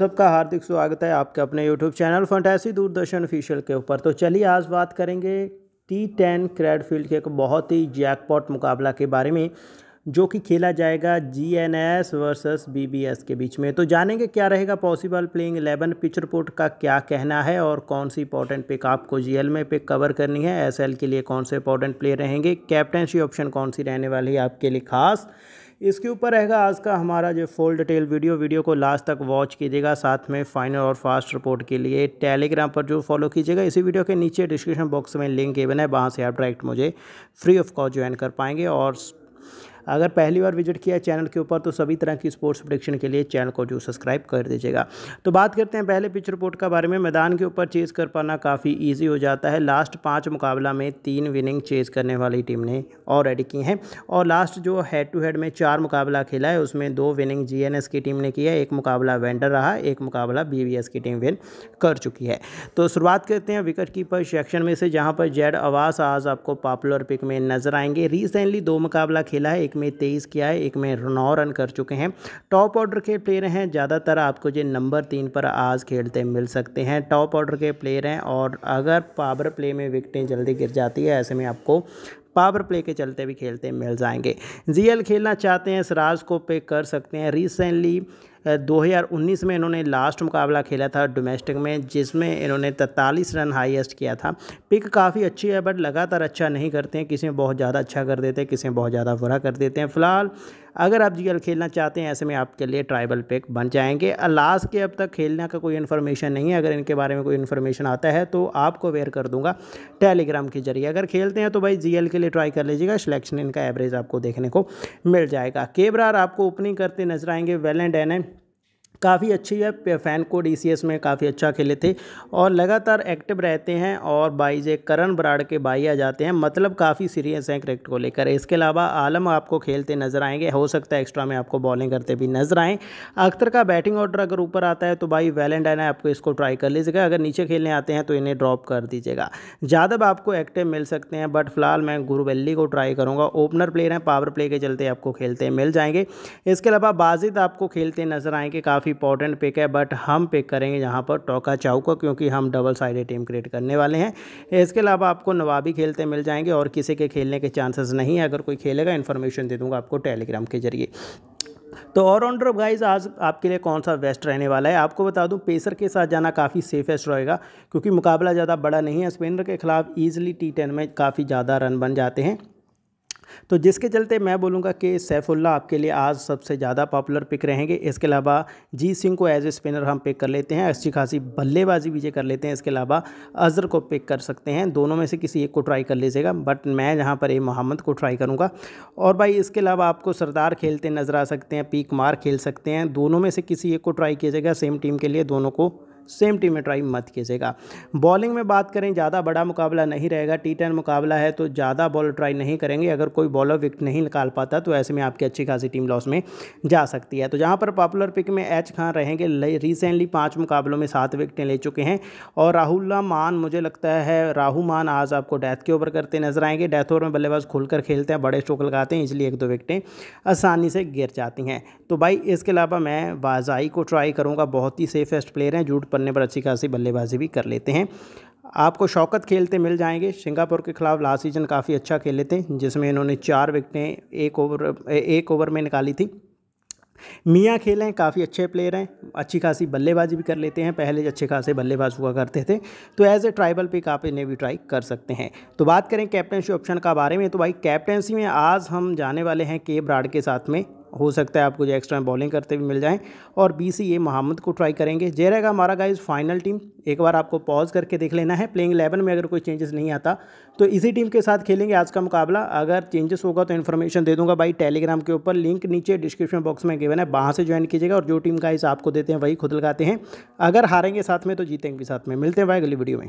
सबका हार्दिक स्वागत है आपके अपने YouTube channel fantasy Doordarshan official के ऊपर तो चलिए आज बात करेंगे टी टेन क्रेडफील्ड के एक बहुत ही जैकपॉट मुकाबला के बारे में जो कि खेला जाएगा G N S versus B B S के बीच में तो जानेंगे क्या रहेगा possible playing eleven pitch report का क्या कहना है और कौन सी इंपॉर्टेंट पिक आपको जी एल में पिक कवर करनी है एस एल के लिए कौन से इंपॉर्टेंट प्लेयर रहेंगे कैप्टनशी ऑप्शन कौन सी रहने वाली है आपके लिए खास इसके ऊपर रहेगा आज का हमारा जो फुल डिटेल वीडियो वीडियो को लास्ट तक वॉच कीजिएगा साथ में फाइनल और फास्ट रिपोर्ट के लिए टेलीग्राम पर जो फॉलो कीजिएगा इसी वीडियो के नीचे डिस्क्रिप्शन बॉक्स में लिंक गिवन है वहाँ से आप डायरेक्ट मुझे फ्री ऑफ कॉस्ट ज्वाइन कर पाएंगे और अगर पहली बार विजिट किया चैनल के ऊपर तो सभी तरह की स्पोर्ट्स प्रोडिक्शन के लिए चैनल को जो सब्सक्राइब कर दीजिएगा तो बात करते हैं पहले पिच रिपोर्ट के बारे में मैदान के ऊपर चेज़ कर पाना काफ़ी ईजी हो जाता है लास्ट पाँच मुकाबला में तीन विनिंग चेज़ करने वाली टीम ने ऑलरेडी की हैं और लास्ट जो हेड टू हेड में चार मुकाबला खेला है उसमें दो विनिंग जी की टीम ने की है एक मुकाबला वेंडर रहा एक मुकाबला बी की टीम विन कर चुकी है तो शुरुआत करते हैं विकेट कीपर सेक्शन में से जहाँ पर जेड आवास आज आपको पॉपुलर पिक में नजर आएंगे रिसेंटली दो मुकाबला खेला है एक में तेईस किया है एक में नौ रन कर चुके हैं टॉप ऑर्डर के प्लेयर हैं ज़्यादातर आपको जो नंबर तीन पर आज खेलते मिल सकते हैं टॉप ऑर्डर के प्लेयर हैं और अगर पावर प्ले में विकटें जल्दी गिर जाती है ऐसे में आपको पावर प्ले के चलते भी खेलते मिल जाएंगे जीएल खेलना चाहते हैं सराज को पे कर सकते हैं रिसेंटली 2019 में इन्होंने लास्ट मुकाबला खेला था डोमेस्टिक में जिसमें इन्होंने तैंतालीस रन हाईएस्ट किया था पिक काफ़ी अच्छी है बट लगातार अच्छा नहीं करते हैं किसी में बहुत ज़्यादा अच्छा कर देते हैं किसी में बहुत ज़्यादा बुरा कर देते हैं फिलहाल अगर आप जीएल खेलना चाहते हैं ऐसे में आपके लिए ट्राइबल पिक बन जाएंगे अलास के अब तक खेलने का कोई इन्फॉर्मेशन नहीं है अगर इनके बारे में कोई इन्फॉर्मेशन आता है तो आपको वेयर कर दूंगा टेलीग्राम के जरिए अगर खेलते हैं तो भाई जीएल के लिए ट्राई कर लीजिएगा सिलेक्शन इनका एवरेज आपको देखने को मिल जाएगा केबरार आपको ओपनिंग करते नजर आएंगे वेल एंड एन काफ़ी अच्छी है फैन को डी में काफ़ी अच्छा खेले थे और लगातार एक्टिव रहते हैं और जे करण बराड़ के बाई आ जाते हैं मतलब काफ़ी सीरियस हैं क्रिकेट को लेकर इसके अलावा आलम आपको खेलते नजर आएंगे हो सकता है एक्स्ट्रा में आपको बॉलिंग करते भी नजर आएँ अख्तर का बैटिंग ऑर्डर अगर ऊपर आता है तो भाई वैलेंटाइन आपको इसको ट्राई कर लीजिएगा अगर नीचे खेलने आते हैं तो इन्हें ड्रॉप कर दीजिएगा ज़्यादा आपको एक्टिव मिल सकते हैं बट फिलहाल मैं गुरुवेली को ट्राई करूँगा ओपनर प्लेयर हैं पावर प्ले के चलते आपको खेलते मिल जाएंगे इसके अलावा बाजिद आपको खेलते नजर आएँगे काफ़ी काफ़ी इंपॉर्टेंट पिक है बट हम पिक करेंगे यहाँ पर टोका चाऊ को क्योंकि हम डबल साइडेड टीम क्रिएट करने वाले हैं इसके अलावा आपको नवाबी खेलते मिल जाएंगे और किसी के खेलने के चांसेस नहीं है अगर कोई खेलेगा इन्फॉर्मेशन दे दूँगा आपको टेलीग्राम के जरिए तो ऑलराउंडर गाइज आज आपके लिए कौन सा बेस्ट रहने वाला है आपको बता दूं पेसर के साथ जाना काफ़ी सेफेस्ट रहेगा क्योंकि मुकाबला ज़्यादा बड़ा नहीं है स्पिनर के खिलाफ ईजिली टी टेन में काफ़ी ज़्यादा रन बन जाते हैं तो जिसके चलते मैं बोलूँगा कि सैफुल्ला आपके लिए आज सबसे ज़्यादा पॉपुलर पिक रहेंगे इसके अलावा जी सिंह को एज ए स्पिनर हम पिक कर लेते हैं अच्छी खासी बल्लेबाजी विजय कर लेते हैं इसके अलावा अजहर को पिक कर सकते हैं दोनों में से किसी एक को ट्राई कर लीजिएगा बट मैं यहाँ पर ए मोहम्मद को ट्राई करूँगा और भाई इसके अलावा आपको सरदार खेलते नज़र आ सकते हैं पीक मार खेल सकते हैं दोनों में से किसी एक को ट्राई कीजिएगा सेम टीम के लिए दोनों को सेम टीम में ट्राई मत खींचेगा बॉलिंग में बात करें ज़्यादा बड़ा मुकाबला नहीं रहेगा टी टेन मुकाबला है तो ज़्यादा बॉलर ट्राई नहीं करेंगे अगर कोई बॉलर विकेट नहीं निकाल पाता तो ऐसे में आपकी अच्छी खासी टीम लॉस में जा सकती है तो जहाँ पर पॉपुलर पिक में एच खान रहेंगे रिसेंटली पाँच मुकाबलों में सात विकटें ले चुके हैं और राहुल्ला मान मुझे लगता है राहु मान आज आपको डेथ के ओवर करते नजर आएंगे डेथ ओवर में बल्लेबाज खुलकर खेलते हैं बड़े स्ट्रोक लगाते हैं इसलिए एक दो विकटें आसानी से गिर जाती हैं तो भाई इसके अलावा मैं बाजाई को ट्राई करूँगा बहुत ही सेफेस्ट प्लेयर हैं जूट पर पन्ने पर अच्छी खासी बल्लेबाजी भी कर लेते हैं आपको शौकत खेलते मिल जाएंगे सिंगापुर के खिलाफ लास्ट सीजन काफ़ी अच्छा खेले थे जिसमें इन्होंने चार विकटें एक ओवर एक ओवर में निकाली थी मियाँ खेल हैं काफ़ी अच्छे प्लेयर हैं अच्छी खासी बल्लेबाजी भी कर लेते हैं पहले अच्छे खासे बल्लेबाज हुआ करते थे तो as a tribal pick up इन्हें भी ट्राई कर सकते हैं तो बात करें कैप्टनशिप ऑप्शन का बारे में तो भाई कैप्टनसी में आज हम जाने वाले हैं के ब्राड के साथ में हो सकता है आपको जो एक्स्ट्रा बॉलिंग करते भी मिल जाएँ और बी सी ए मोहम्मद को ट्राई करेंगे जे रहेगा हमारा गाइज फाइनल टीम एक बार आपको पॉज करके देख लेना है प्लेइंग एलेवन में अगर कोई चेंजेस नहीं आता तो इसी टीम के साथ खेलेंगे आज का मुकाबला अगर चेंजेस होगा तो इन्फॉर्मेशन दे दूंगा भाई टेलीग्राम के ऊपर लिंक नीचे डिस्क्रिप्शन बॉक्स में गिवन है वहाँ से ज्वाइन कीजिएगा और जो टीम गाइज आपको देते हैं वही खुद लगाते हैं अगर हारेंगे साथ में तो जीतेंगे भी साथ में मिलते हैं भाई अगली वीडियो में